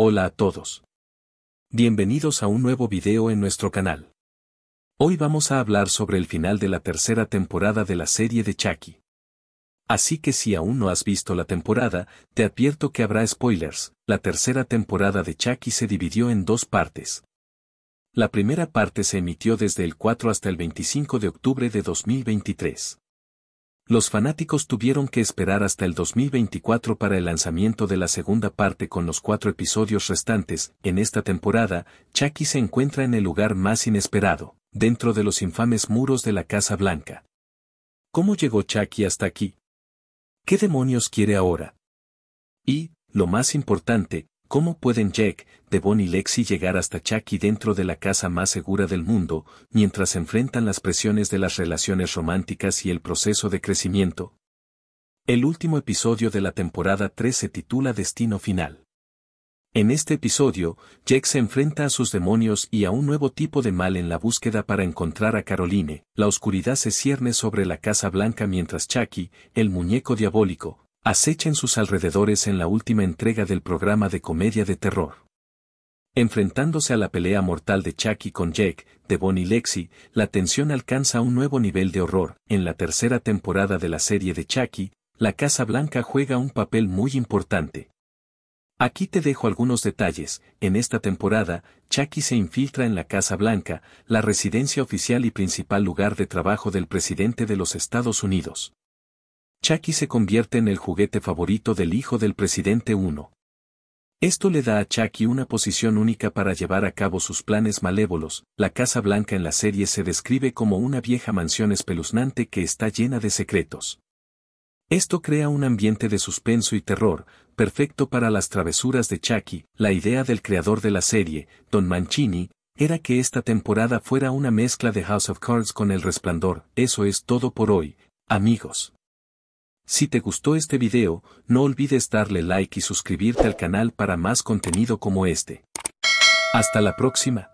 Hola a todos. Bienvenidos a un nuevo video en nuestro canal. Hoy vamos a hablar sobre el final de la tercera temporada de la serie de Chucky. Así que si aún no has visto la temporada, te advierto que habrá spoilers. La tercera temporada de Chucky se dividió en dos partes. La primera parte se emitió desde el 4 hasta el 25 de octubre de 2023. Los fanáticos tuvieron que esperar hasta el 2024 para el lanzamiento de la segunda parte con los cuatro episodios restantes. En esta temporada, Chucky se encuentra en el lugar más inesperado, dentro de los infames muros de la Casa Blanca. ¿Cómo llegó Chucky hasta aquí? ¿Qué demonios quiere ahora? Y, lo más importante, ¿Cómo pueden Jack, Devon y Lexi llegar hasta Chucky dentro de la casa más segura del mundo, mientras enfrentan las presiones de las relaciones románticas y el proceso de crecimiento? El último episodio de la temporada 3 se titula Destino Final. En este episodio, Jack se enfrenta a sus demonios y a un nuevo tipo de mal en la búsqueda para encontrar a Caroline. La oscuridad se cierne sobre la Casa Blanca mientras Chucky, el muñeco diabólico, acechen sus alrededores en la última entrega del programa de comedia de terror. Enfrentándose a la pelea mortal de Chucky con Jake, de y Lexi, la tensión alcanza un nuevo nivel de horror. En la tercera temporada de la serie de Chucky, la Casa Blanca juega un papel muy importante. Aquí te dejo algunos detalles. En esta temporada, Chucky se infiltra en la Casa Blanca, la residencia oficial y principal lugar de trabajo del presidente de los Estados Unidos. Chucky se convierte en el juguete favorito del hijo del presidente 1. Esto le da a Chucky una posición única para llevar a cabo sus planes malévolos. La Casa Blanca en la serie se describe como una vieja mansión espeluznante que está llena de secretos. Esto crea un ambiente de suspenso y terror, perfecto para las travesuras de Chucky. La idea del creador de la serie, Don Mancini, era que esta temporada fuera una mezcla de House of Cards con El Resplandor. Eso es todo por hoy, amigos. Si te gustó este video, no olvides darle like y suscribirte al canal para más contenido como este. ¡Hasta la próxima!